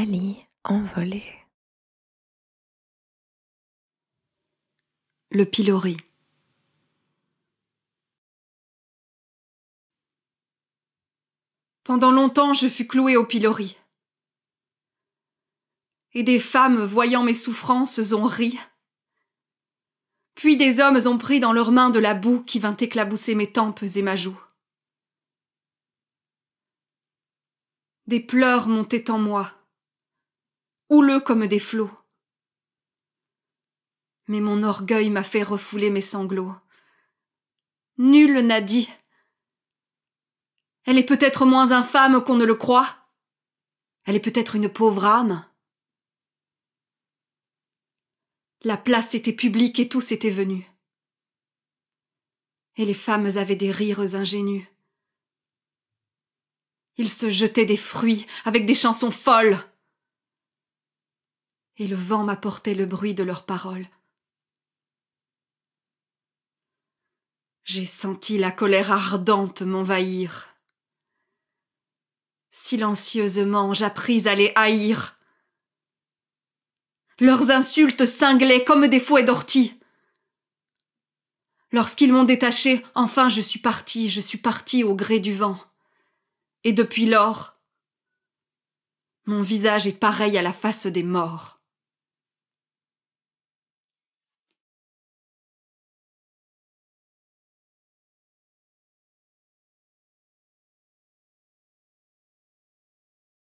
Ali Envolé Le pilori. Pendant longtemps, je fus clouée au pilori. Et des femmes, voyant mes souffrances, ont ri. Puis des hommes ont pris dans leurs mains de la boue qui vint éclabousser mes tempes et ma joue. Des pleurs montaient en moi houleux comme des flots. Mais mon orgueil m'a fait refouler mes sanglots. Nul n'a dit. Elle est peut-être moins infâme qu'on ne le croit. Elle est peut-être une pauvre âme. La place était publique et tous étaient venus. Et les femmes avaient des rires ingénus. Ils se jetaient des fruits avec des chansons folles et le vent m'apportait le bruit de leurs paroles. J'ai senti la colère ardente m'envahir. Silencieusement, j'appris à les haïr. Leurs insultes cinglaient comme des fouets d'ortie. Lorsqu'ils m'ont détaché, enfin je suis partie, je suis partie au gré du vent. Et depuis lors, mon visage est pareil à la face des morts.